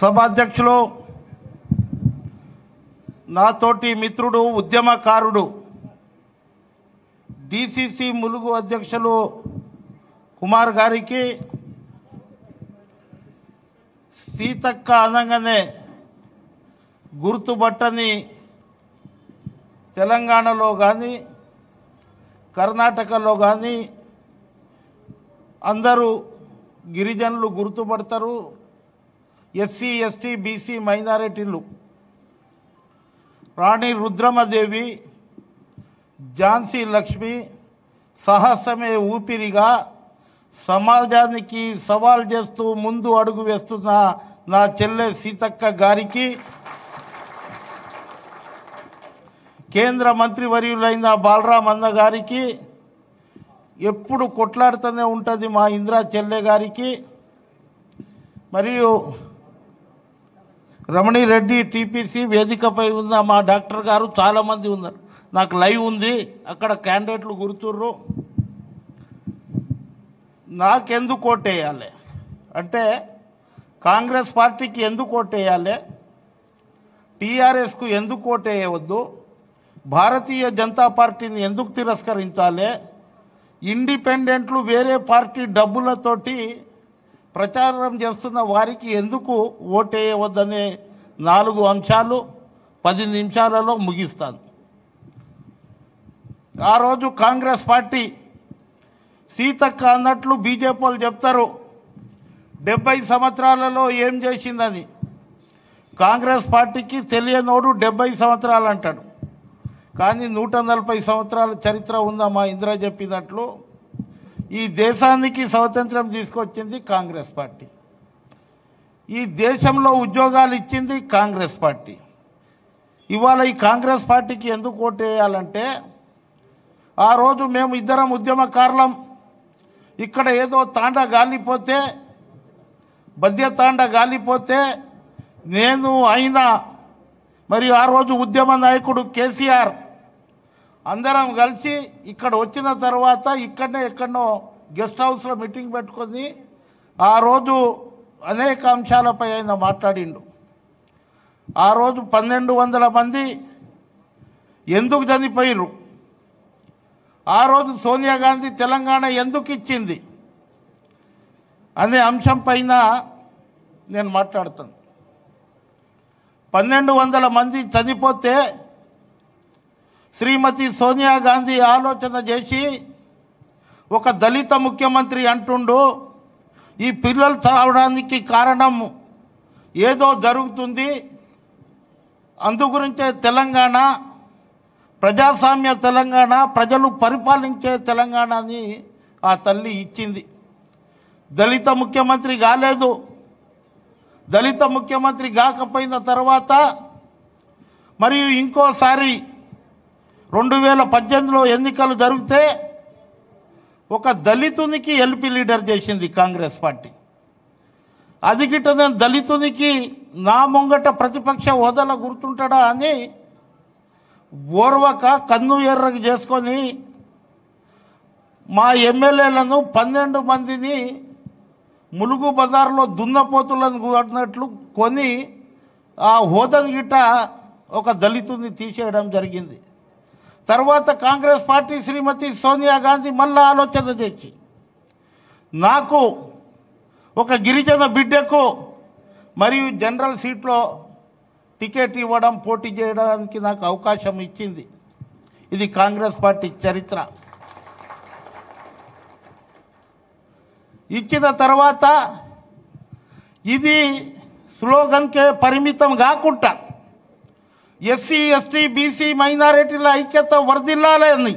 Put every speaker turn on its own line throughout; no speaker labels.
సభాధ్యక్షులు నాతోటి మిత్రుడు ఉద్యమకారుడు డిసిసి ములుగు అధ్యక్షులు కుమార్ గారికి సీతక్క అనగానే గుర్తుపట్టని తెలంగాణలో కానీ కర్ణాటకలో కానీ అందరూ గిరిజనులు గుర్తుపడతారు ఎస్సీ ఎస్టీ బీసీ మైనారిటీలు రాణి రుద్రమదేవి ఝాన్సీ లక్ష్మి సాహసమే ఊపిరిగా సమాజానికి సవాల్ చేస్తూ ముందు అడుగు వేస్తున్న నా చెల్లె సీతక్క గారికి కేంద్ర మంత్రివర్యులైన బాలరామ్ అన్న గారికి ఎప్పుడు కొట్లాడుతూనే ఉంటుంది మా ఇందిరా చెల్లె గారికి మరియు రెడ్డి టీపీసీ వేదికపై ఉన్న మా డాక్టర్ గారు చాలామంది ఉన్నారు నాకు లైవ్ ఉంది అక్కడ క్యాండిడేట్లు గుర్తుర్రు నాకెందుకు ఓటేయాలి అంటే కాంగ్రెస్ పార్టీకి ఎందుకు ఓటేయాలి టీఆర్ఎస్కు ఎందుకు ఓటేయవద్దు భారతీయ జనతా పార్టీని ఎందుకు తిరస్కరించాలి ఇండిపెండెంట్లు వేరే పార్టీ డబ్బులతోటి ప్రచారం చేస్తున్న వారికి ఎందుకు ఓటేయవద్దనే నాలుగు అంశాలు పది నిమిషాలలో ముగిస్తాను ఆ రోజు కాంగ్రెస్ పార్టీ సీతక్క అన్నట్లు బీజేపీ వాళ్ళు చెప్తారు డెబ్బై సంవత్సరాలలో ఏం చేసిందని కాంగ్రెస్ పార్టీకి తెలియనోడు డెబ్బై సంవత్సరాలు అంటాడు కానీ నూట నలభై సంవత్సరాల చరిత్ర ఉందా మా ఇంద్ర చెప్పినట్లు ఈ దేశానికి స్వాతంత్రం తీసుకొచ్చింది కాంగ్రెస్ పార్టీ ఈ దేశంలో ఉద్యోగాలు ఇచ్చింది కాంగ్రెస్ పార్టీ ఇవాళ ఈ కాంగ్రెస్ పార్టీకి ఎందుకు వేయాలంటే ఆ రోజు మేము ఇద్దరం ఉద్యమకారులం ఇక్కడ ఏదో తాండ గాలిపోతే బద్య తాండ గాలిపోతే నేను అయినా మరియు ఆ రోజు ఉద్యమ నాయకుడు కేసీఆర్ అందరం కలిసి ఇక్కడ వచ్చిన తర్వాత ఇక్కడనే ఎక్కడనో గెస్ట్ హౌస్లో మీటింగ్ పెట్టుకొని ఆ రోజు అనేక అంశాలపై ఆయన మాట్లాడిండు ఆ రోజు పన్నెండు వందల మంది ఎందుకు చనిపోయిరు ఆ రోజు సోనియా గాంధీ తెలంగాణ ఎందుకు ఇచ్చింది అనే అంశం పైన నేను మాట్లాడతాను పన్నెండు వందల మంది చనిపోతే శ్రీమతి సోనియా గాంధీ ఆలోచన చేసి ఒక దళిత ముఖ్యమంత్రి అంటుండు ఈ పిల్లలు చావడానికి కారణం ఏదో జరుగుతుంది అందు గురించే తెలంగాణ ప్రజాస్వామ్య తెలంగాణ ప్రజలు పరిపాలించే తెలంగాణ అని ఆ తల్లి ఇచ్చింది దళిత ముఖ్యమంత్రి కాలేదు దళిత ముఖ్యమంత్రి కాకపోయిన తర్వాత మరియు ఇంకోసారి రెండు వేల పద్దెనిమిదిలో ఎన్నికలు జరిగితే ఒక దళితునికి ఎల్పి లీడర్ చేసింది కాంగ్రెస్ పార్టీ అది నేను దళితునికి నా ముంగట ప్రతిపక్ష హోదాలో గుర్తుంటాడా అని ఓర్వక కన్ను ఎర్రకు చేసుకొని మా ఎమ్మెల్యేలను పన్నెండు మందిని ములుగు బజార్లో దున్నపోతులను కూడినట్లు కొని ఆ హోదాను గిట్ట ఒక దళితుని తీసేయడం జరిగింది తర్వాత కాంగ్రెస్ పార్టీ శ్రీమతి సోనియా గాంధీ మళ్ళీ ఆలోచన చేసి నాకు ఒక గిరిజన బిడ్డకు మరియు జనరల్ సీట్లో టికెట్ ఇవ్వడం పోటీ చేయడానికి నాకు అవకాశం ఇచ్చింది ఇది కాంగ్రెస్ పార్టీ చరిత్ర ఇచ్చిన తర్వాత ఇది స్లోగన్కే పరిమితం కాకుండా ఎస్సీ ఎస్టీ బీసీ మైనారిటీల ఐక్యత వర్ధిల్లాలని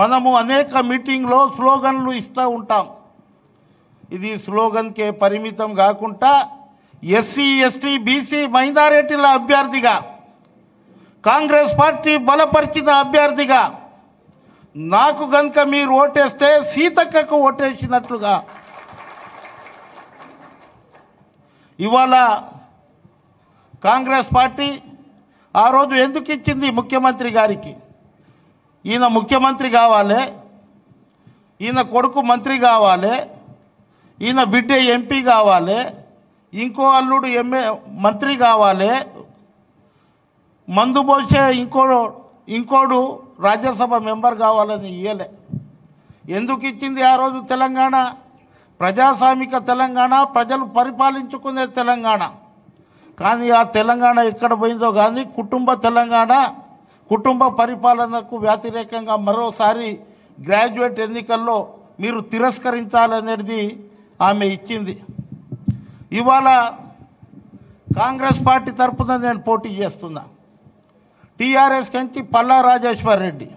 మనము అనేక మీటింగ్లో స్లోగన్లు ఇస్తూ ఉంటాం ఇది స్లోగన్కే పరిమితం కాకుండా ఎస్సీ ఎస్టీ బీసీ మైనారిటీల అభ్యర్థిగా కాంగ్రెస్ పార్టీ బలపరిచిన అభ్యర్థిగా నాకు గనుక మీరు ఓటేస్తే సీతక్కకు ఓటేసినట్లుగా ఇవాళ కాంగ్రెస్ పార్టీ ఆ రోజు ఎందుకు ఇచ్చింది ముఖ్యమంత్రి గారికి ఈయన ముఖ్యమంత్రి కావాలి ఈయన కొడుకు మంత్రి కావాలి ఈయన బిడ్డ ఎంపీ కావాలి ఇంకో అల్లుడు ఎంఏ మంత్రి కావాలి మందు పోసే ఇంకో ఇంకోడు రాజ్యసభ మెంబర్ కావాలని ఇయ్యలే ఎందుకు ఇచ్చింది ఆ రోజు తెలంగాణ ప్రజాస్వామిక తెలంగాణ ప్రజలు పరిపాలించుకునే తెలంగాణ కానీ ఆ తెలంగాణ ఎక్కడ పోయిందో కానీ కుటుంబ తెలంగాణ కుటుంబ పరిపాలనకు వ్యతిరేకంగా మరోసారి గ్రాడ్యుయేట్ ఎన్నికల్లో మీరు తిరస్కరించాలనేది ఆమె ఇచ్చింది ఇవాళ కాంగ్రెస్ పార్టీ తరఫున నేను పోటీ చేస్తున్నా టీఆర్ఎస్ కంచి పల్లా రాజేశ్వర్ రెడ్డి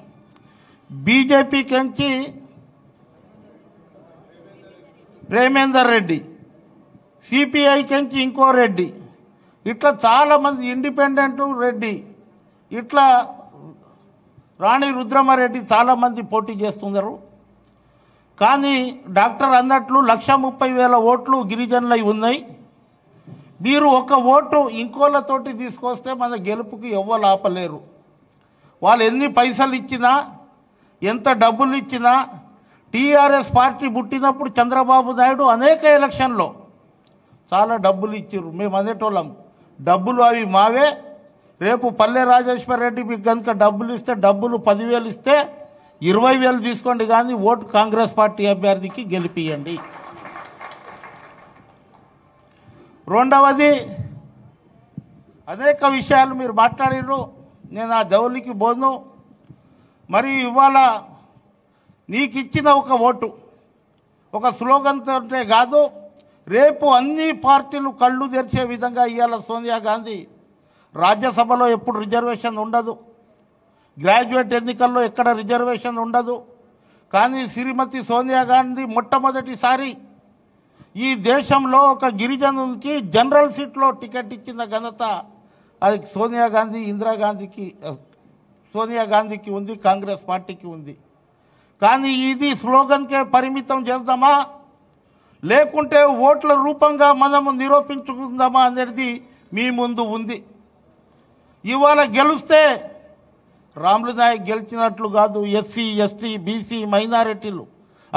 బీజేపీ కంచి ప్రేమేందర్ రెడ్డి సిపిఐ కంచి ఇంకో రెడ్డి ఇట్లా చాలామంది ఇండిపెండెంట్ రెడ్డి ఇట్లా రాణి రుద్రమారెడ్డి చాలామంది పోటీ చేస్తున్నారు కానీ డాక్టర్ అన్నట్లు లక్ష ముప్పై వేల ఓట్లు గిరిజనులై ఉన్నాయి మీరు ఒక ఓటు ఇంకోళ్ళతోటి తీసుకొస్తే మన గెలుపుకి ఎవ్వరు ఆపలేరు వాళ్ళు ఎన్ని పైసలు ఇచ్చినా ఎంత డబ్బులు ఇచ్చినా టీఆర్ఎస్ పార్టీ పుట్టినప్పుడు చంద్రబాబు నాయుడు అనేక ఎలక్షన్లో చాలా డబ్బులు ఇచ్చారు మేము అనేటోళ్ళం డబ్బులు అవి మావే రేపు పల్లె రాజేశ్వర్ రెడ్డి మీకు కనుక డబ్బులు ఇస్తే డబ్బులు పదివేలు ఇస్తే ఇరవై వేలు తీసుకోండి కానీ ఓటు కాంగ్రెస్ పార్టీ అభ్యర్థికి గెలిపియండి రెండవది అనేక విషయాలు మీరు మాట్లాడినారు నేను ఆ దౌలికి పోను మరి ఇవాళ నీకు ఇచ్చిన ఒక ఓటు ఒక స్లోగన్తో కాదు రేపు అన్ని పార్టీలు కళ్ళు తెరిచే విధంగా ఇవాళ సోనియా గాంధీ రాజ్యసభలో ఎప్పుడు రిజర్వేషన్ ఉండదు గ్రాడ్యుయేట్ ఎన్నికల్లో ఎక్కడ రిజర్వేషన్ ఉండదు కానీ శ్రీమతి సోనియా గాంధీ మొట్టమొదటిసారి ఈ దేశంలో ఒక గిరిజనునికి జనరల్ సీట్లో టికెట్ ఇచ్చిన ఘనత అది సోనియా గాంధీ ఇందిరాగాంధీకి సోనియా గాంధీకి ఉంది కాంగ్రెస్ పార్టీకి ఉంది కానీ ఇది స్లోగన్కే పరిమితం చేద్దామా లేకుంటే ఓట్ల రూపంగా మనము నిరూపించుకుందామా అనేది మీ ముందు ఉంది ఇవాళ గెలిస్తే రాములు నాయక్ గెలిచినట్లు కాదు ఎస్సీ ఎస్టీ బీసీ మైనారిటీలు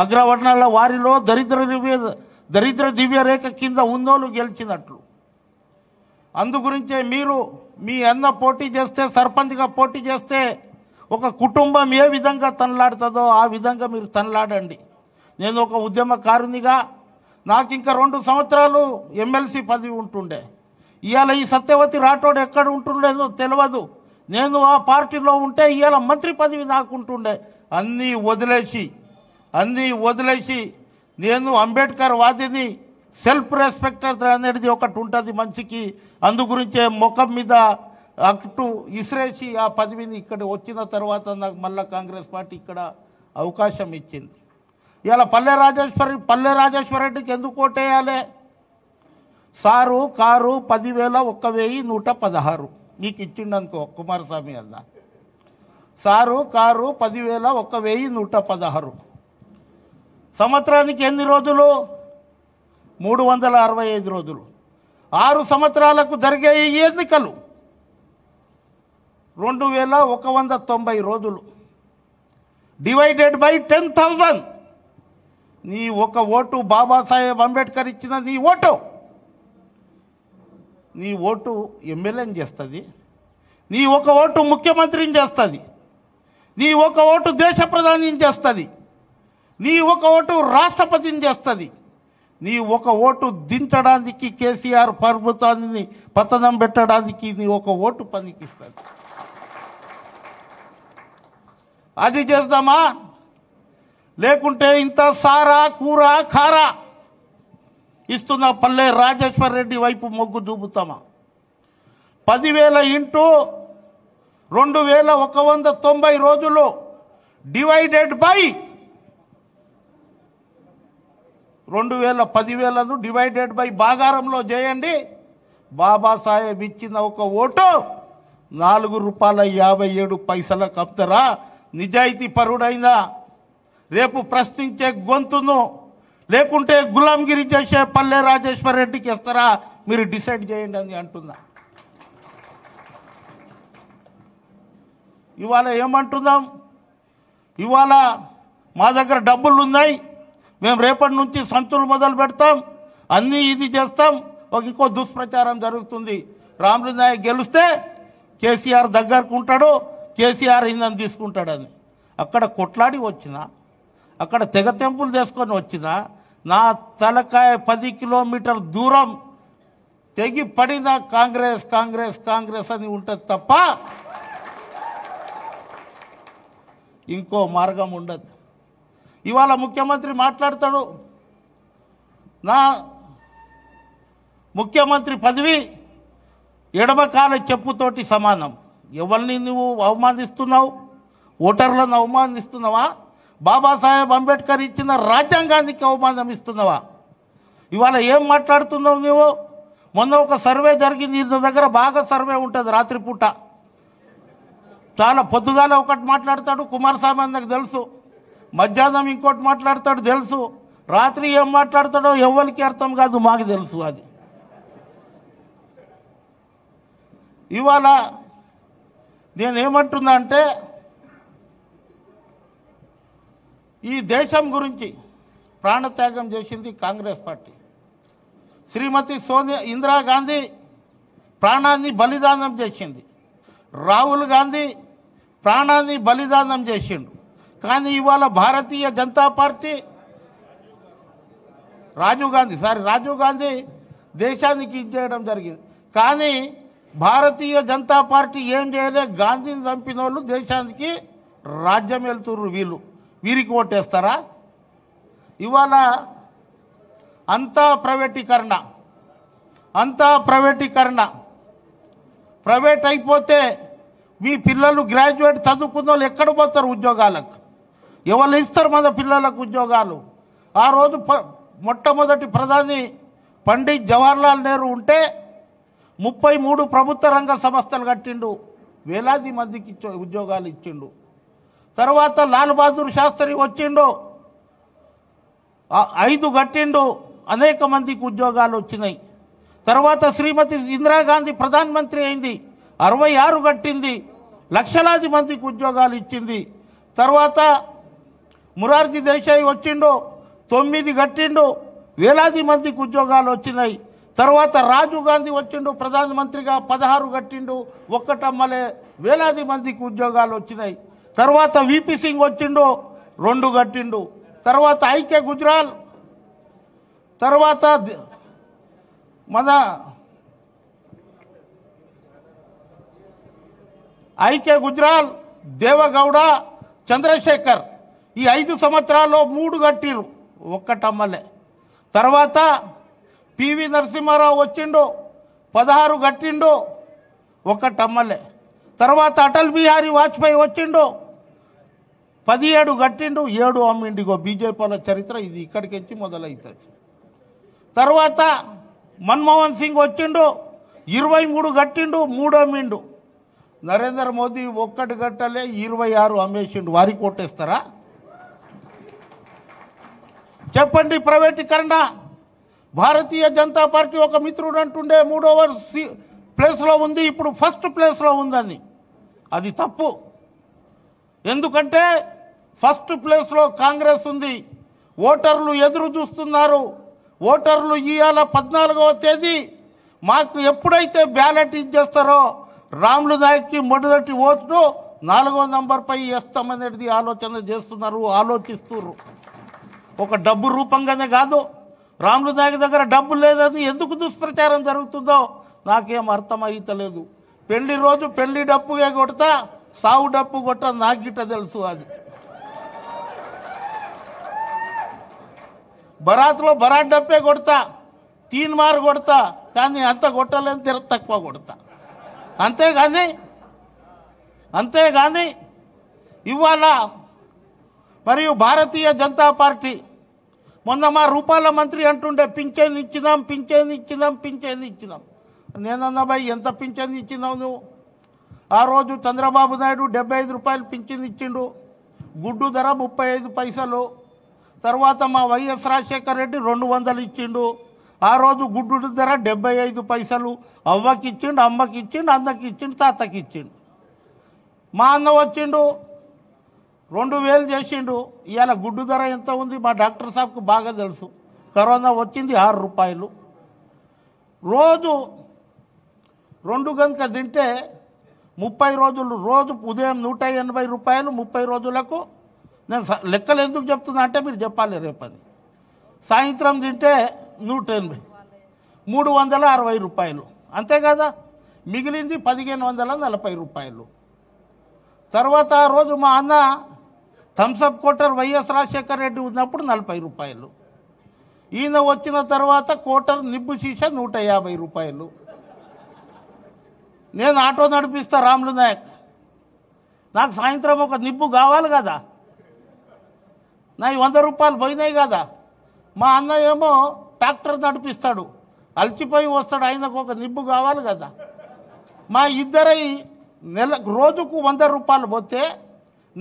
అగ్రవర్ణాల వారిలో దరిద్ర దివ్య దరిద్ర దివ్యరేఖ కింద ఉన్నోళ్ళు గెలిచినట్లు అందుగురించే మీరు మీ అన్న పోటీ చేస్తే సర్పంచ్గా పోటీ చేస్తే ఒక కుటుంబం ఏ విధంగా తనలాడుతుందో ఆ విధంగా మీరు తనలాడండి నేను ఒక ఉద్యమకారునిగా నాకు ఇంకా రెండు సంవత్సరాలు ఎమ్మెల్సీ పదవి ఉంటుండే ఇవాళ ఈ సత్యవతి రాఠోడ్ ఎక్కడ ఉంటుండేదో తెలియదు నేను ఆ పార్టీలో ఉంటే ఇవాళ మంత్రి పదవి నాకు ఉంటుండే అన్నీ వదిలేసి అన్నీ వదిలేసి నేను అంబేద్కర్ వాదిని సెల్ఫ్ రెస్పెక్టర్ అనేది ఒకటి ఉంటుంది మనిషికి అందు గురించే ముఖం మీద అటు ఇసిరేసి ఆ పదవిని ఇక్కడ వచ్చిన తర్వాత నాకు మళ్ళీ కాంగ్రెస్ పార్టీ ఇక్కడ అవకాశం ఇచ్చింది ఇలా పల్లె రాజేశ్వరి పల్లె రాజేశ్వర రెడ్డికి ఎందుకు ఓటేయాలి సారు కారు పదివేల ఒక్క వెయ్యి నూట పదహారు మీకు ఇచ్చిండనుకో కుమారస్వామి అల్లా సారు కారు పదివేల ఒక్క వెయ్యి నూట పదహారు సంవత్సరానికి ఎన్ని రోజులు మూడు వందల అరవై ఐదు రోజులు ఆరు సంవత్సరాలకు జరిగే ఎన్నికలు రెండు వేల ఒక వంద తొంభై రోజులు డివైడెడ్ బై టెన్ థౌజండ్ నీ ఒక ఓటు బాబాసాహెబ్ అంబేద్కర్ ఇచ్చిన నీ ఓటు నీ ఓటు ఎమ్మెల్యేని చేస్తుంది నీ ఒక ఓటు ముఖ్యమంత్రిని చేస్తుంది నీ ఒక ఓటు దేశ ప్రధాని చేస్తుంది నీ ఒక ఓటు రాష్ట్రపతిని చేస్తుంది నీ ఒక ఓటు దించడానికి కేసీఆర్ ప్రభుత్వాన్ని పతనం పెట్టడానికి నీ ఒక ఓటు పనికిస్తుంది అది చేద్దామా లేకుంటే ఇంత సారా కూర ఖారా ఇస్తున్న పల్లె రాజేశ్వర్ రెడ్డి వైపు మొగ్గు దూపుతామా పదివేల ఇంటూ రెండు వేల ఒక వంద తొంభై రోజులు డివైడెడ్ బై రెండు వేల పదివేలను డివైడెడ్ బై బాగారంలో చేయండి బాబాసాహెబ్ ఇచ్చిన ఒక ఓటు నాలుగు రూపాయల యాభై ఏడు పైసల కప్తరా నిజాయితీ పరుడైందా రేపు ప్రశ్నించే గొంతును లేకుంటే గులాంగిరి చేసే పల్లె రాజేశ్వర్ రెడ్డికి ఇస్తారా మీరు డిసైడ్ చేయండి అని అంటుందా ఇవాళ ఏమంటున్నాం ఇవాళ మా దగ్గర డబ్బులు ఉన్నాయి మేము రేపటి నుంచి సంచులు మొదలు పెడతాం అన్నీ ఇది చేస్తాం ఒక ఇంకో దుష్ప్రచారం జరుగుతుంది రాములు నాయక్ గెలిస్తే కేసీఆర్ దగ్గరకు ఉంటాడు కేసీఆర్ ఇందని తీసుకుంటాడని అక్కడ కొట్లాడి వచ్చినా అక్కడ తెగ టెంపుల్ తీసుకొని వచ్చిన నా తలకాయ పది కిలోమీటర్ దూరం తెగి పడిన కాంగ్రెస్ కాంగ్రెస్ కాంగ్రెస్ అని ఉంటుంది తప్ప ఇంకో మార్గం ఉండదు ఇవాళ ముఖ్యమంత్రి మాట్లాడతాడు నా ముఖ్యమంత్రి పదవి ఎడమకాల చెప్పుతోటి సమానం ఎవరిని నువ్వు అవమానిస్తున్నావు ఓటర్లను అవమానిస్తున్నావా బాబాసాహెబ్ అంబేద్కర్ ఇచ్చిన రాజ్యాంగానికి అవమానం ఇస్తున్నావా ఇవాళ ఏం మాట్లాడుతున్నావు నువ్వు మొన్న ఒక సర్వే జరిగింది ఇంత దగ్గర బాగా సర్వే ఉంటుంది రాత్రిపూట చాలా పొద్దుగాల ఒకటి మాట్లాడతాడు కుమారస్వామి అందరికి తెలుసు మధ్యాహ్నం ఇంకోటి మాట్లాడతాడు తెలుసు రాత్రి ఏం మాట్లాడతాడో ఎవరికి అర్థం కాదు మాకు తెలుసు అది ఇవాళ నేనేమంటున్నా అంటే ఈ దేశం గురించి ప్రాణత్యాగం చేసింది కాంగ్రెస్ పార్టీ శ్రీమతి సోనియా ఇందిరాగాంధీ ప్రాణాన్ని బలిదానం చేసింది రాహుల్ గాంధీ ప్రాణాన్ని బలిదానం చేసిండు కానీ ఇవాళ భారతీయ జనతా పార్టీ రాజీవ్ గాంధీ సారీ రాజీవ్ గాంధీ దేశానికి ఇచ్చేయడం జరిగింది కానీ భారతీయ జనతా పార్టీ ఏం చేయలే గాంధీని చంపిన వాళ్ళు దేశానికి రాజ్యం వెళ్తున్నారు వీళ్ళు వీరికి ఓటేస్తారా ఇవాళ అంతా ప్రైవేటీకరణ అంతా ప్రైవేటీకరణ ప్రైవేట్ అయిపోతే మీ పిల్లలు గ్రాడ్యుయేట్ చదువుకున్న వాళ్ళు ఎక్కడ పోతారు ఉద్యోగాలకు ఎవరు ఇస్తారు మన పిల్లలకు ఉద్యోగాలు ఆ రోజు మొట్టమొదటి ప్రధాని పండిత్ జవహర్లాల్ నెహ్రూ ఉంటే ముప్పై మూడు ప్రభుత్వ రంగ సంస్థలు కట్టిండు వేలాది మందికి ఉద్యోగాలు ఇచ్చిండు తర్వాత లాల్ బహదూర్ శాస్త్రి వచ్చిండు ఐదు గట్టిండు అనేక మందికి ఉద్యోగాలు వచ్చినాయి తర్వాత శ్రీమతి ఇందిరాగాంధీ ప్రధానమంత్రి అయింది అరవై ఆరు కట్టింది లక్షలాది మందికి ఉద్యోగాలు ఇచ్చింది తర్వాత మురార్జీ దేశాయి వచ్చిండు తొమ్మిది గట్టిండు వేలాది మందికి ఉద్యోగాలు వచ్చినాయి తర్వాత రాజీవ్ గాంధీ వచ్చిండు ప్రధానమంత్రిగా పదహారు గట్టిండు ఒక్కటమ్మలే వేలాది మందికి ఉద్యోగాలు వచ్చినాయి తర్వాత విపి సింగ్ వచ్చిండు రెండు కట్టిండు తర్వాత ఐకే గుజరాల్ తర్వాత మన ఐకే గుజరాల్ దేవగౌడ చంద్రశేఖర్ ఈ ఐదు సంవత్సరాల్లో మూడు కట్టిరు ఒక్కటమ్మలే తర్వాత పివి నరసింహారావు వచ్చిండు పదహారు కట్టిండు ఒక్కటమ్మలే తర్వాత అటల్ బిహారీ వాజ్పేయి వచ్చిండు పదిహేడు కట్టిండు ఏడు అమ్మిండిగో బీజేపీల చరిత్ర ఇది ఇక్కడికి వచ్చి మొదలవుతుంది తర్వాత మన్మోహన్ సింగ్ వచ్చిండు ఇరవై మూడు కట్టిండు మూడు అమ్మిండు నరేంద్ర మోదీ ఒక్కటి గట్టలే ఇరవై ఆరు అమ్మేసిండు వారి కొట్టేస్తారా చెప్పండి ప్రైవేటీకరణ భారతీయ జనతా పార్టీ ఒక మిత్రుడు అంటుండే మూడోవర్ ప్లేస్లో ఉంది ఇప్పుడు ఫస్ట్ ప్లేస్లో ఉందని అది తప్పు ఎందుకంటే ఫస్ట్ ప్లేస్లో కాంగ్రెస్ ఉంది ఓటర్లు ఎదురు చూస్తున్నారు ఓటర్లు ఇవాళ పద్నాలుగవ తేదీ మాకు ఎప్పుడైతే బ్యాలెట్ ఇచ్చేస్తారో రాములు నాయక్కి మొదటి నాలుగవ నాలుగో నంబర్పై వేస్తామనేది ఆలోచన చేస్తున్నారు ఆలోచిస్తున్నారు ఒక డబ్బు రూపంగానే కాదు రాములు నాయక్ దగ్గర డబ్బు లేదని ఎందుకు దుష్ప్రచారం జరుగుతుందో నాకేం అర్థమైతలేదు పెళ్లి రోజు పెళ్లి డప్పుగా కొడతా సావు డప్పు కొట్ట నాకు గిట్ట తెలుసు అది బరాత్లో బరాత్ డప్పే కొడతా తీన్ మారు కొడతా కానీ అంత కొట్టలేని తిర తక్కువ కొడతా అంతేగాని అంతేగాని ఇవాళ మరియు భారతీయ జనతా పార్టీ మొన్న మా రూపాయల మంత్రి అంటుండే పింఛన్ ఇచ్చినాం పింఛన్ ఇచ్చినాం పింఛన్ ఇచ్చినాం నేనన్నా భాయ్ ఎంత పింఛన్ ఇచ్చినావు నువ్వు ఆ రోజు చంద్రబాబు నాయుడు డెబ్బై ఐదు రూపాయలు పింఛన్ ఇచ్చిండు గుడ్డు ధర ముప్పై ఐదు పైసలు తర్వాత మా వైఎస్ రాజశేఖర రెడ్డి రెండు వందలు ఇచ్చిండు ఆ రోజు గుడ్డు ధర డెబ్బై ఐదు పైసలు అవ్వకి ఇచ్చిండు అమ్మకి ఇచ్చిండు అందకి ఇచ్చిండు తాతకి ఇచ్చిండు మా అన్న వచ్చిండు రెండు వేలు చేసిండు ఇవాళ గుడ్డు ధర ఎంత ఉంది మా డాక్టర్ సాబ్కు బాగా తెలుసు కరోనా వచ్చింది ఆరు రూపాయలు రోజు రెండు గంటల తింటే ముప్పై రోజులు రోజు ఉదయం నూట ఎనభై రూపాయలు ముప్పై రోజులకు నేను లెక్కలు ఎందుకు చెప్తున్నా అంటే మీరు చెప్పాలి రేపని సాయంత్రం తింటే నూట ఎనభై మూడు వందల అరవై రూపాయలు అంతే కదా మిగిలింది పదిహేను వందల నలభై రూపాయలు తర్వాత ఆ రోజు మా అన్న Thums Up quarter YS Rajasekhara Reddy ఉన్నప్పుడు నలభై రూపాయలు ఈయన వచ్చిన తర్వాత కోటర్ నిబ్బు సీసా నూట యాభై రూపాయలు నేను ఆటో నడిపిస్తా రాములు నాయక్ నాకు సాయంత్రం ఒక నిబ్బు కావాలి కదా నా వంద రూపాయలు పోయినాయి కదా మా అన్న ఏమో ట్రాక్టర్ నడిపిస్తాడు అలచిపోయి వస్తాడు ఆయనకు ఒక నిబ్బు కావాలి కదా మా ఇద్దరై నెల రోజుకు వంద రూపాయలు పోతే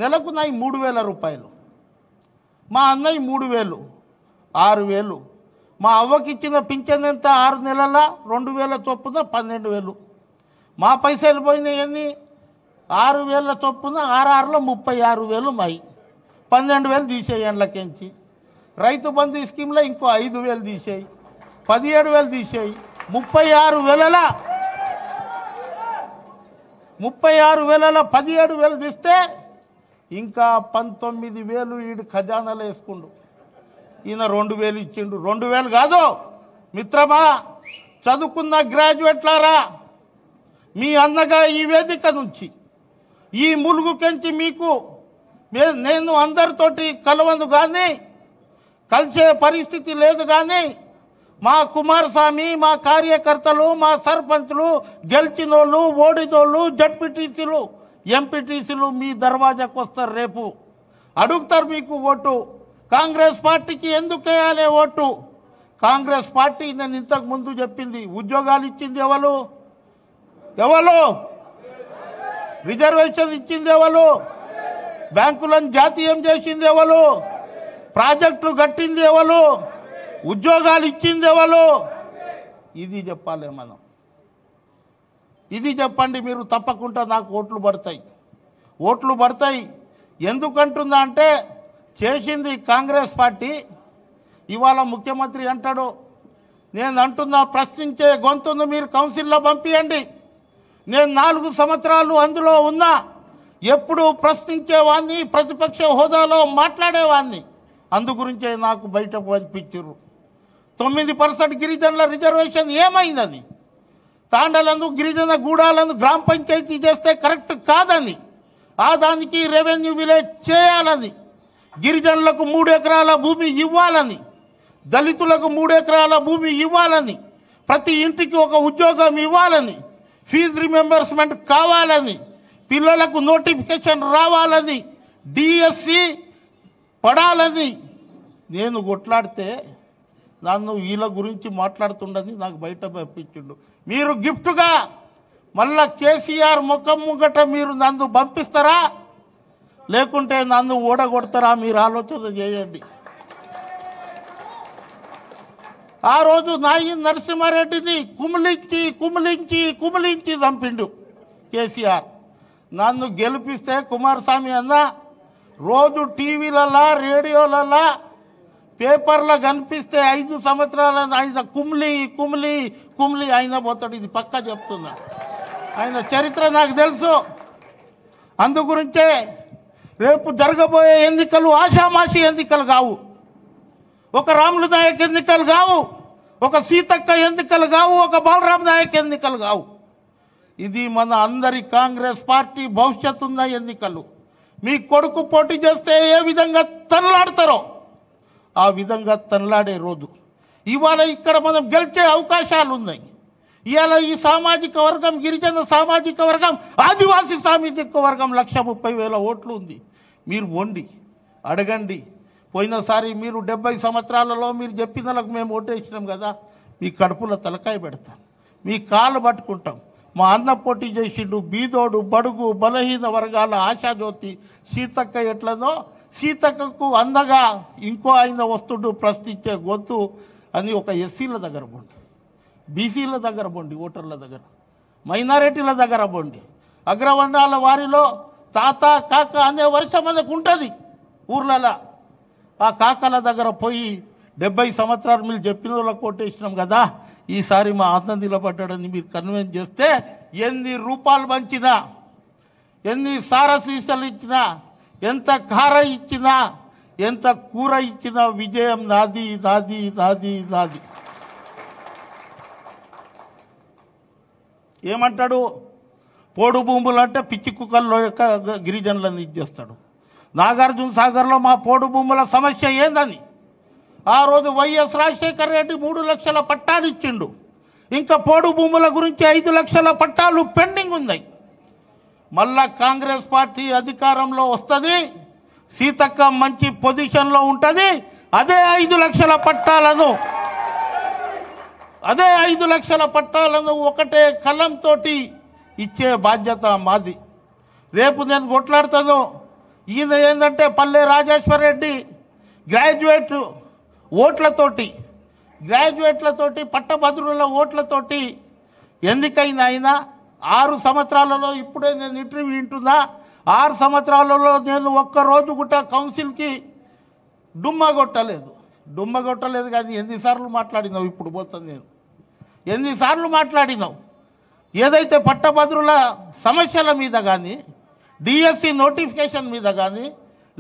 నెలకు నాయి మూడు వేల రూపాయలు మా అన్నయ్య మూడు వేలు ఆరు వేలు మా అవ్వకి ఇచ్చిన పింఛన్ ఎంత ఆరు నెలల రెండు వేల చొప్పున పన్నెండు వేలు మా పైసలు పోయినాయని ఆరు వేల చొప్పున ఆరు ఆరులో ముప్పై ఆరు వేలు మాయి పన్నెండు వేలు తీసేయి ఎండ్లకించి రైతు బంధు స్కీమ్లో ఇంకో ఐదు వేలు తీసేయి పదిహేడు వేలు తీసేయి ముప్పై ఆరు వేల ముప్పై ఆరు వేల పదిహేడు వేలు తీస్తే ఇంకా పంతొమ్మిది వేలు ఈడు ఖజానాలు వేసుకుండు ఈయన రెండు వేలు ఇచ్చిండు రెండు వేలు కాదు మిత్రమా చదువుకున్న గ్రాడ్యుయేట్లారా మీ అన్నగా ఈ వేదిక నుంచి ఈ ములుగు కంచి మీకు నేను అందరితోటి కలవను కానీ కలిసే పరిస్థితి లేదు కానీ మా కుమారస్వామి మా కార్యకర్తలు మా సర్పంచ్లు గెలిచినోళ్ళు ఓడినోళ్ళు జడ్పీటీసీలు ఎంపీటీసీలు మీ దర్వాజాకు వస్తారు రేపు అడుగుతారు మీకు ఓటు కాంగ్రెస్ పార్టీకి ఎందుకు వేయాలి ఓటు కాంగ్రెస్ పార్టీ నేను ఇంతకు ముందు చెప్పింది ఉద్యోగాలు ఇచ్చింది ఎవరు ఎవరు రిజర్వేషన్ ఇచ్చింది ఎవరు బ్యాంకులను జాతీయం చేసింది ఎవరు ప్రాజెక్టులు కట్టింది ఎవరు ఉద్యోగాలు ఇచ్చింది ఎవరు ఇది చెప్పాలి మనం ఇది చెప్పండి మీరు తప్పకుండా నాకు ఓట్లు పడతాయి ఓట్లు పడతాయి ఎందుకంటుందా అంటే చేసింది కాంగ్రెస్ పార్టీ ఇవాళ ముఖ్యమంత్రి అంటాడు నేను అంటున్నా ప్రశ్నించే గొంతును మీరు కౌన్సిల్లో పంపించండి నేను నాలుగు సంవత్సరాలు అందులో ఉన్నా ఎప్పుడు ప్రశ్నించేవాడిని ప్రతిపక్ష హోదాలో మాట్లాడేవాడిని అందుగురించే నాకు బయటకు పంపించారు తొమ్మిది పర్సెంట్ గిరిజనుల రిజర్వేషన్ ఏమైందని తాండలను గిరిజన గూడాలను గ్రామ పంచాయతీ చేస్తే కరెక్ట్ కాదని ఆ దానికి రెవెన్యూ విలేజ్ చేయాలని గిరిజనులకు మూడు ఎకరాల భూమి ఇవ్వాలని దళితులకు మూడు ఎకరాల భూమి ఇవ్వాలని ప్రతి ఇంటికి ఒక ఉద్యోగం ఇవ్వాలని ఫీజు రిమెంబర్స్మెంట్ కావాలని పిల్లలకు నోటిఫికేషన్ రావాలని డిఎస్సి e పడాలని నేను కొట్లాడితే నన్ను వీళ్ళ గురించి మాట్లాడుతుండని నాకు బయట పంపించిండు మీరు గిఫ్ట్గా మళ్ళా కేసీఆర్ ముఖం ముంగట మీరు నన్ను పంపిస్తారా లేకుంటే నన్ను ఓడగొడతారా మీరు ఆలోచన చేయండి ఆ రోజు నాయి నరసింహారెడ్డిని కుమిలించి కుమిలించి కుమిలించి చంపిండు కేసీఆర్ నన్ను గెలిపిస్తే కుమారస్వామి అన్న రోజు టీవీలలా రేడియోలలా పేపర్లో కనిపిస్తే ఐదు సంవత్సరాల ఆయన కుమ్లి కుమ్లి కుమ్లి ఆయన పోతాడు ఇది పక్కా చెప్తున్నా ఆయన చరిత్ర నాకు తెలుసు అందు గురించే రేపు జరగబోయే ఎన్నికలు ఆషామాషి ఎన్నికలు కావు ఒక రాములు నాయక్ ఎన్నికలు కావు ఒక సీతక్క ఎన్నికలు కావు ఒక బాలరామ్ నాయక్ ఎన్నికలు కావు ఇది మన అందరి కాంగ్రెస్ పార్టీ భవిష్యత్తు ఉన్న ఎన్నికలు మీ కొడుకు పోటీ చేస్తే ఏ విధంగా తనలాడతారో ఆ విధంగా తనలాడే రోజు ఇవాళ ఇక్కడ మనం గెలిచే అవకాశాలు ఉన్నాయి ఇవాళ ఈ సామాజిక వర్గం గిరిజన సామాజిక వర్గం ఆదివాసీ సామాజిక వర్గం లక్ష ముప్పై వేల ఓట్లు ఉంది మీరు వండి అడగండి పోయినసారి మీరు డెబ్బై సంవత్సరాలలో మీరు చెప్పిన మేము ఓటేసినాం కదా మీ కడుపులో తలకాయ పెడతాం మీ కాళ్ళు పట్టుకుంటాం మా అన్న పోటీ చేసిండు బీదోడు బడుగు బలహీన వర్గాల ఆశాజ్యోతి సీతక్క ఎట్లనో సీతక్కకు అందగా ఇంకో ఆయన వస్తుడు ప్రశ్నించే గొంతు అని ఒక ఎస్సీల దగ్గర పోండి బీసీల దగ్గర పోండి ఓటర్ల దగ్గర మైనారిటీల దగ్గర పోండి అగ్రవర్ణాల వారిలో తాత కాక అనే వర్షం మనకు ఉంటుంది ఊర్లలో ఆ కాకల దగ్గర పోయి డెబ్బై సంవత్సరాలు మీరు చెప్పిన వాళ్ళకి కొట్టేసినాం కదా ఈసారి మా ఆత్మ పడ్డాడని మీరు కన్వెన్స్ చేస్తే ఎన్ని రూపాయలు పంచినా ఎన్ని సారసీసలు ఇచ్చినా ఎంత కార ఇచ్చినా ఎంత కూర ఇచ్చినా విజయం నాది నాది నాది నాది ఏమంటాడు పోడు భూములు అంటే పిచ్చి కుక్కల్లో గిరిజనులను ఇచ్చేస్తాడు నాగార్జున సాగర్లో మా పోడు భూముల సమస్య ఏందని ఆ రోజు వైఎస్ రాజశేఖర రెడ్డి మూడు లక్షల పట్టాలు ఇచ్చిండు ఇంకా పోడు భూముల గురించి ఐదు లక్షల పట్టాలు పెండింగ్ ఉన్నాయి మళ్ళా కాంగ్రెస్ పార్టీ అధికారంలో వస్తుంది సీతక్క మంచి పొజిషన్లో ఉంటుంది అదే ఐదు లక్షల పట్టాలను అదే ఐదు లక్షల పట్టాలను ఒకటే కలంతో ఇచ్చే బాధ్యత మాది రేపు నేను కొట్లాడుతుందో ఈయన ఏంటంటే పల్లె రాజేశ్వర రెడ్డి గ్రాడ్యుయేట్ ఓట్లతోటి గ్రాడ్యుయేట్లతోటి పట్టభద్రుల ఓట్లతోటి ఎందుకైనా ఆయన ఆరు సంవత్సరాలలో ఇప్పుడే నేను ఇంటర్వ్యూ వింటున్నా ఆరు సంవత్సరాలలో నేను ఒక్కరోజు కూడా కౌన్సిల్కి డుమ్మ కొట్టలేదు డుమ్మ కొట్టలేదు కానీ ఎన్నిసార్లు మాట్లాడినావు ఇప్పుడు పోతా నేను ఎన్నిసార్లు మాట్లాడినావు ఏదైతే పట్టభద్రుల సమస్యల మీద కానీ డిఎస్సి నోటిఫికేషన్ మీద కానీ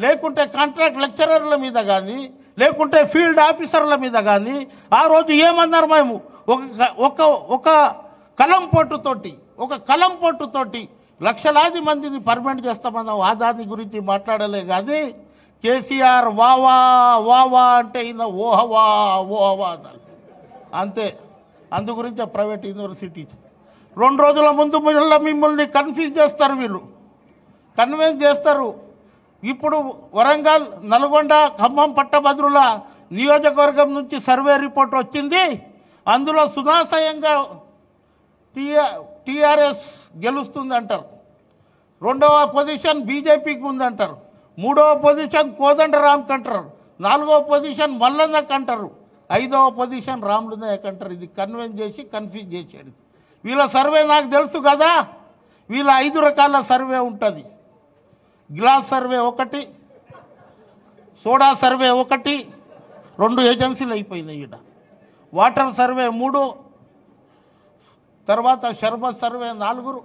లేకుంటే కాంట్రాక్ట్ లెక్చరర్ల మీద కానీ లేకుంటే ఫీల్డ్ ఆఫీసర్ల మీద కానీ ఆ రోజు ఏమన్నారు మేము ఒక ఒక ఒక కలం పొట్టుతోటి ఒక కలం పొట్టుతోటి లక్షలాది మందిని పర్మనెంట్ చేస్తామన్నాం ఆ గురించి మాట్లాడలే కానీ కేసీఆర్ వావా వావా అంటే ఈయన ఓహవా ఓహవా అన్నారు అంతే అందు గురించి ప్రైవేట్ యూనివర్సిటీ రెండు రోజుల ముందు మిమ్మల్ని కన్ఫ్యూజ్ చేస్తారు వీళ్ళు కన్విన్స్ చేస్తారు ఇప్పుడు వరంగల్ నల్గొండ ఖమ్మం పట్టభద్రుల నియోజకవర్గం నుంచి సర్వే రిపోర్ట్ వచ్చింది అందులో సునాశయంగా టీఆర్ఎస్ గెలుస్తుంది అంటారు రెండవ పొజిషన్ బీజేపీకి ఉందంటారు మూడవ పొజిషన్ కోదండరామ్కి అంటారు నాలుగవ పొజిషన్ మల్లన్నకు అంటారు ఐదవ పొజిషన్ రాములునాయక్ అంటారు ఇది కన్విన్స్ చేసి కన్ఫ్యూజ్ చేసేది వీళ్ళ సర్వే నాకు తెలుసు కదా వీళ్ళ ఐదు రకాల సర్వే ఉంటుంది గ్లాస్ సర్వే ఒకటి సోడా సర్వే ఒకటి రెండు ఏజెన్సీలు అయిపోయినాయి ఇక్కడ వాటర్ సర్వే మూడు తర్వాత శర్మ సర్వే నాలుగురు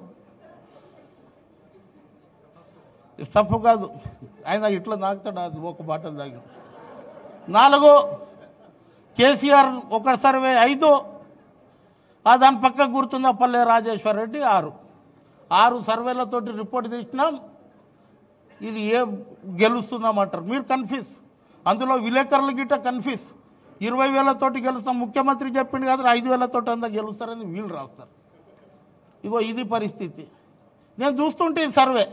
తప్పు కాదు ఆయన ఇట్లా నాగుతాడు అది ఒక బాటలు తాగి నాలుగు కేసీఆర్ ఒక సర్వే ఐదు దాని పక్క గుర్తున్న పల్లె రాజేశ్వర రెడ్డి ఆరు ఆరు సర్వేలతోటి రిపోర్ట్ తెచ్చినాం ఇది ఏ గెలుస్తుందామంటారు మీరు కన్ఫ్యూజ్ అందులో విలేకరుల గిట్ట కన్ఫ్యూజ్ ఇరవై వేలతోటి గెలుస్తాం ముఖ్యమంత్రి చెప్పింది కాదు ఐదు వేలతోటి అంతా గెలుస్తారని వీళ్ళు రాస్తారు ఇగో ఇది పరిస్థితి నేను చూస్తుంటే సర్వే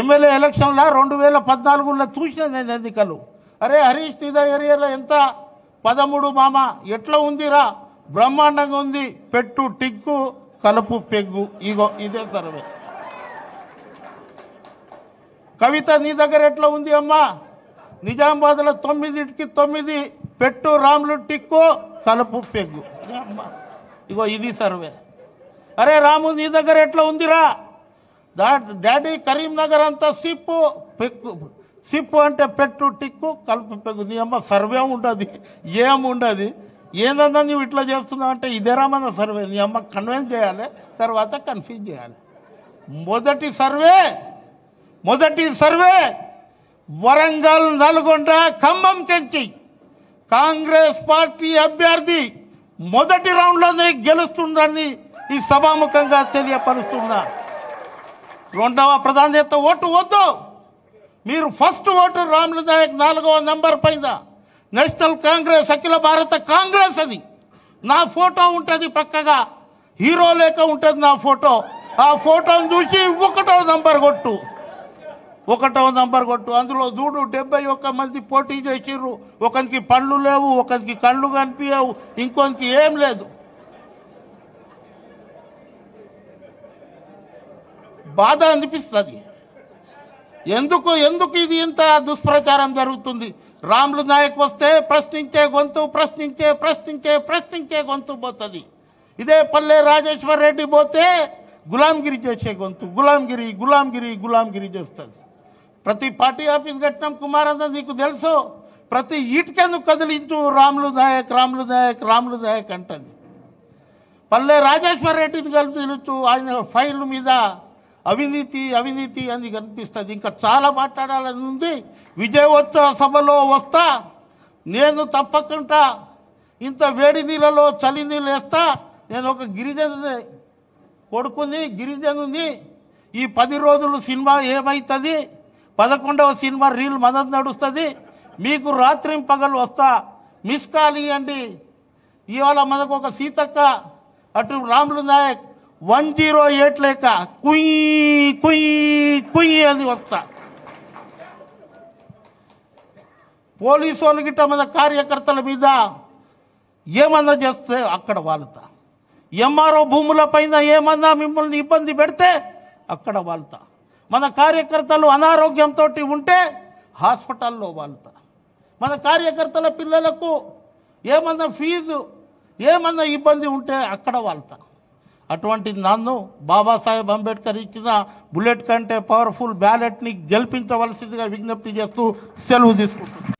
ఎమ్మెల్యే ఎలక్షన్లో రెండు వేల పద్నాలుగులో చూసిన నేను ఎన్నికలు అరే హరీష్ తీద ఏరియాలో ఎంత పదమూడు మామ ఎట్లా ఉందిరా బ్రహ్మాండంగా ఉంది పెట్టు టిక్కు కలుపు పెగ్గు ఇగో ఇదే సర్వే కవిత నీ దగ్గర ఎట్లా ఉంది అమ్మా నిజామాబాద్లో తొమ్మిదికి తొమ్మిది పెట్టు రాములు టిక్కు కలుపు పెగ్గు ఇగో ఇది సర్వే అరే రాము నీ దగ్గర ఎట్లా ఉందిరా దా డాడీ కరీంనగర్ అంతా సిప్పు పెక్కు సిప్పు అంటే పెట్టు టిక్కు కలుపు పెగ్గు నీ అమ్మ సర్వే ఉండదు ఏముండదు ఏందన్నా నువ్వు ఇట్లా చేస్తున్నావు అంటే ఇదే రామన్న సర్వే నీ అమ్మ కన్వెన్స్ చేయాలి తర్వాత కన్ఫ్యూజ్ చేయాలి మొదటి సర్వే మొదటి సర్వే వరంగల్ నల్గొండ ఖమ్మం కంచి కాంగ్రెస్ పార్టీ అభ్యర్థి మొదటి రౌండ్లోనే గెలుస్తుందని ఈ సభాముఖంగా తెలియపరుస్తున్నా రెండవ ప్రాధాన్యత ఓటు వద్దు మీరు ఫస్ట్ ఓటు రాముల నాయక్ నాలుగవ నెంబర్ పైన నేషనల్ కాంగ్రెస్ అఖిల భారత కాంగ్రెస్ అది నా ఫోటో ఉంటుంది పక్కగా హీరో లేక ఉంటుంది నా ఫోటో ఆ ఫోటోను చూసి ఒకటో నంబర్ కొట్టు ఒకటో నంబర్ కొట్టు అందులో దూడు డెబ్బై ఒక్క మంది పోటీ చేసిర్రు ఒకరికి పళ్ళు లేవు ఒకరికి కళ్ళు కనిపించవు ఇంకొనికి ఏం లేదు బాధ అనిపిస్తుంది ఎందుకు ఎందుకు ఇది ఇంత దుష్ప్రచారం జరుగుతుంది రాములు నాయక్ వస్తే ప్రశ్నించే గొంతు ప్రశ్నించే ప్రశ్నించే ప్రశ్నించే గొంతు పోతుంది ఇదే పల్లె రాజేశ్వర్ రెడ్డి పోతే గులాంగిరి చేసే గొంతు గులాంగిరి గులాంగిరి గులాంగిరి చేస్తుంది ప్రతి పార్టీ ఆఫీస్ కట్టినాం కుమారందం నీకు తెలుసు ప్రతి ఇటుకెందుకు కదిలించు రాములు దాయక్ రాములు దాయక్ రాములు దాయక్ అంటుంది పల్లె రాజేశ్వర రెడ్డిని తెలుసు ఆయన ఫైల్ మీద అవినీతి అవినీతి అని కనిపిస్తుంది ఇంకా చాలా మాట్లాడాలని ఉంది విజయవత్సవ సభలో వస్తా నేను తప్పకుండా ఇంత వేడి నీళ్ళలో చలి నీళ్ళు వేస్తా నేను ఒక గిరిజను కొడుకుని గిరిజనుని ఈ పది రోజులు సినిమా ఏమవుతుంది పదకొండవ సినిమా రీల్ మదత్ నడుస్తుంది మీకు రాత్రిం పగలు వస్తా మిస్ కాలి ఇవ్వండి ఇవాళ మనకు ఒక సీతక్క అటు Ramulu Naik one zero eight లేక కుయ్యి కుయ్యి కుయ్యి అని వస్తా పోలీసు వాళ్ళు గిట్ట మన కార్యకర్తల మీద ఏమన్నా చేస్తే అక్కడ వాళ్తా ఎంఆర్ఓ భూముల పైన ఏమన్నా మిమ్మల్ని ఇబ్బంది పెడితే అక్కడ వాళ్తా మన కార్యకర్తలు అనారోగ్యంతో ఉంటే హాస్పిటల్లో వాళ్ళుతా మన కార్యకర్తల పిల్లలకు ఏమన్నా ఫీజు ఏమన్నా ఇబ్బంది ఉంటే అక్కడ వాళ్ళుతా అటువంటి నన్ను బాబాసాహెబ్ అంబేద్కర్ ఇచ్చిన బుల్లెట్ కంటే పవర్ఫుల్ బ్యాలెట్ని గెలిపించవలసిందిగా విజ్ఞప్తి చేస్తూ సెలవు తీసుకుంటున్నాను